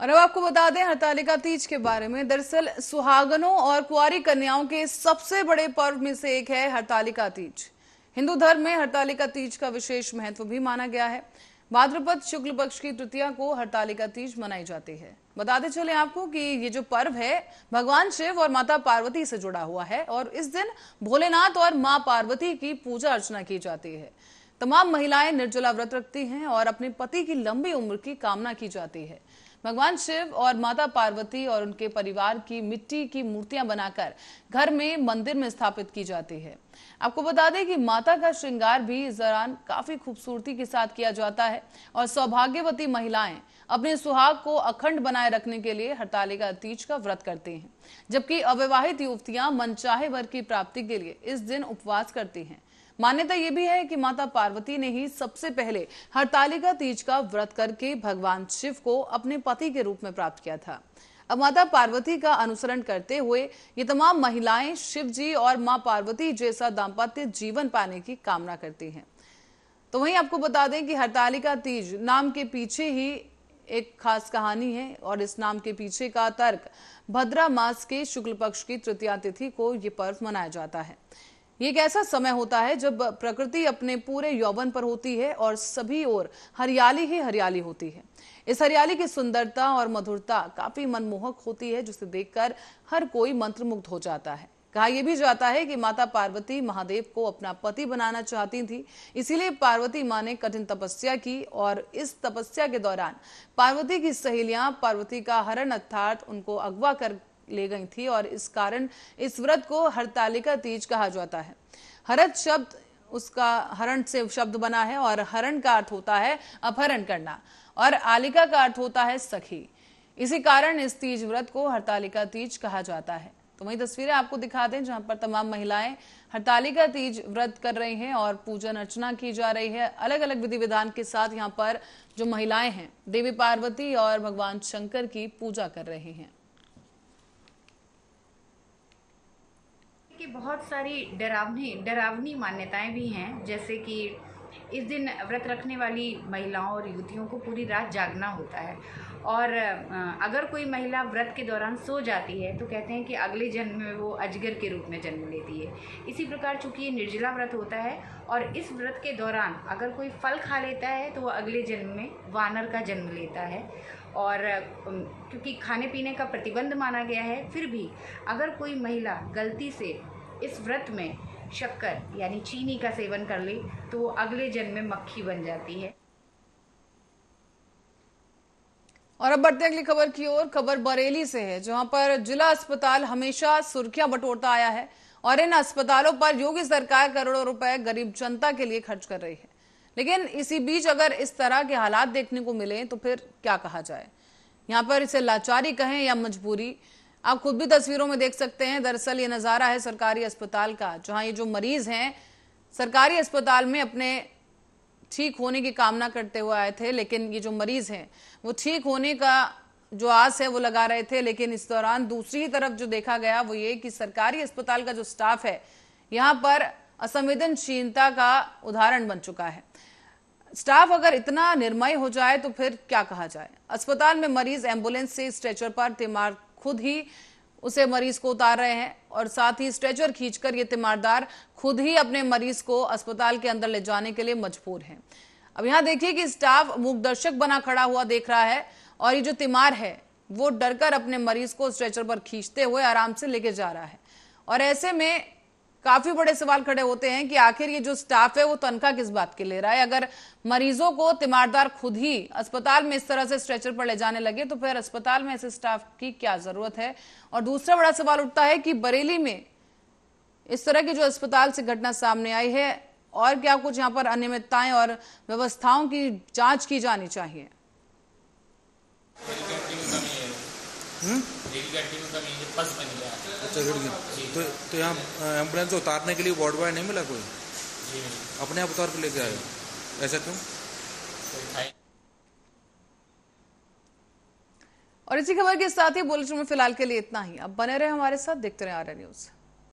और अब आपको बता दें हड़तालिका तीज के बारे में दरअसल सुहागनों और कुआरी कन्याओं के सबसे बड़े पर्व में से एक है हरतालिका तीज हिंदू धर्म में हड़तालिका तीज का विशेष महत्व भी माना गया है भाद्रपद शुक्ल पक्ष की तृतीया को हड़तालिका तीज मनाई जाती है बताते चले आपको कि ये जो पर्व है भगवान शिव और माता पार्वती से जुड़ा हुआ है और इस दिन भोलेनाथ और माँ पार्वती की पूजा अर्चना की जाती है तमाम महिलाएं निर्जला व्रत रखती हैं और अपने पति की लंबी उम्र की कामना की जाती है भगवान शिव और माता पार्वती और उनके परिवार की मिट्टी की मूर्तियां बनाकर घर में मंदिर में स्थापित की जाती है आपको बता दें कि माता का श्रृंगार भी इस दौरान काफी खूबसूरती के साथ किया जाता है और सौभाग्यवती महिलाएं अपने सुहाग को अखंड बनाए रखने के लिए हड़तालिका तीज का व्रत करते हैं जबकि अविवाहित युवतियां मनचाहे वर की प्राप्ति के लिए इस दिन उपवास करती हैं मान्यता ये भी है कि माता पार्वती ने ही सबसे पहले हड़तालिका तीज का व्रत करके भगवान शिव को अपने पति के रूप में प्राप्त किया था अब माता पार्वती का अनुसरण करते हुए ये तमाम महिलाएं शिव जी और माँ पार्वती जैसा दाम्पत्य जीवन पाने की कामना करती हैं तो वहीं आपको बता दें कि हड़तालिका तीज नाम के पीछे ही एक खास कहानी है और इस नाम के पीछे का तर्क भद्रा मास के शुक्ल पक्ष की तृतीया तिथि को यह पर्व मनाया जाता है ये एक ऐसा समय होता है जब प्रकृति अपने पूरे यौवन पर होती है और सभी ओर हरियाली ही हरियाली होती है इस हरियाली की सुंदरता और मधुरता काफी मनमोहक होती है जिसे देखकर हर कोई मंत्रमुग्ध हो जाता है कहा यह भी जाता है कि माता पार्वती महादेव को अपना पति बनाना चाहती थी इसीलिए पार्वती माँ ने कठिन तपस्या की और इस तपस्या के दौरान पार्वती की सहेलियां पार्वती का हरण अर्थात उनको अगवा कर ले गई थी और इस कारण इस व्रत को हड़तालिका तीज कहा जाता है हरत शब्द उसका हरण से शब्द बना है और हरण का अर्थ होता है अपहरण करना और आलिका का अर्थ होता है सखी इसी कारण इस तीज व्रत को हड़तालिका तीज कहा जाता है तो वही तस्वीरें आपको दिखा दें जहां पर तमाम महिलाएं हड़ताली का तीज व्रत कर रही हैं और पूजन अर्चना की जा रही है अलग अलग विधि विधान के साथ यहाँ पर जो महिलाएं हैं देवी पार्वती और भगवान शंकर की पूजा कर रही हैं की बहुत सारी डरावनी डरावनी मान्यताएं भी हैं जैसे कि इस दिन व्रत रखने वाली महिलाओं और युवतियों को पूरी रात जागना होता है और अगर कोई महिला व्रत के दौरान सो जाती है तो कहते हैं कि अगले जन्म में वो अजगर के रूप में जन्म लेती है इसी प्रकार चूंकि ये निर्जला व्रत होता है और इस व्रत के दौरान अगर कोई फल खा लेता है तो वह अगले जन्म में वानर का जन्म लेता है और क्योंकि खाने पीने का प्रतिबंध माना गया है फिर भी अगर कोई महिला गलती से इस व्रत में शक्कर यानी चीनी का सेवन कर ले तो अगले जन्म में मक्खी बन जाती है और अब बढ़ते अगली खबर की ओर खबर बरेली से है जहां पर जिला अस्पताल हमेशा सुर्खियां बटोरता आया है और इन अस्पतालों पर योगी सरकार करोड़ों रुपए गरीब जनता के लिए खर्च कर रही है लेकिन इसी बीच अगर इस तरह के हालात देखने को मिले तो फिर क्या कहा जाए यहां पर इसे लाचारी कहें या मजबूरी आप खुद भी तस्वीरों में देख सकते हैं दरअसल ये नज़ारा है सरकारी अस्पताल का जहां ये जो मरीज हैं सरकारी अस्पताल में अपने ठीक होने की कामना करते हुए आए थे लेकिन ये जो मरीज हैं वो ठीक होने का जो आस है वो लगा रहे थे लेकिन इस दौरान दूसरी तरफ जो देखा गया वो ये कि सरकारी अस्पताल का जो स्टाफ है यहाँ पर असंवेदनशीलता का उदाहरण बन चुका है स्टाफ अगर इतना निर्मय हो जाए तो फिर क्या कहा जाए अस्पताल में मरीज एम्बुलेंस से स्ट्रेचर पर खुद ही उसे मरीज को उतार रहे हैं और साथ ही स्ट्रेचर खींचकर ये तिमारदार खुद ही अपने मरीज को अस्पताल के अंदर ले जाने के लिए मजबूर हैं अब यहां देखिए कि स्टाफ मूकदर्शक बना खड़ा हुआ देख रहा है और ये जो तिमार है वो डरकर अपने मरीज को स्ट्रेचर पर खींचते हुए आराम से लेके जा रहा है और ऐसे में काफी बड़े सवाल खड़े होते हैं कि आखिर ये जो स्टाफ है वो तनख्वाह किस बात की ले रहा है अगर मरीजों को तीमारदार खुद ही अस्पताल में इस तरह से स्ट्रेचर पर ले जाने लगे तो फिर अस्पताल में ऐसे स्टाफ की क्या जरूरत है और दूसरा बड़ा सवाल उठता है कि बरेली में इस तरह की जो अस्पताल से घटना सामने आई है और क्या कुछ यहाँ पर अनियमितताएं और व्यवस्थाओं की जांच की जानी चाहिए हुँ? हम्म? अच्छा तो तो यहाँ एम्बुलेंस उतारने के लिए वार्ड बॉय नहीं मिला कोई अपने आप उतार के लेके आए ऐसा क्यों और इसी खबर के साथ ही बुलेटिन में फिलहाल के लिए इतना ही अब बने रहे हमारे साथ देखते रहे आर न्यूज़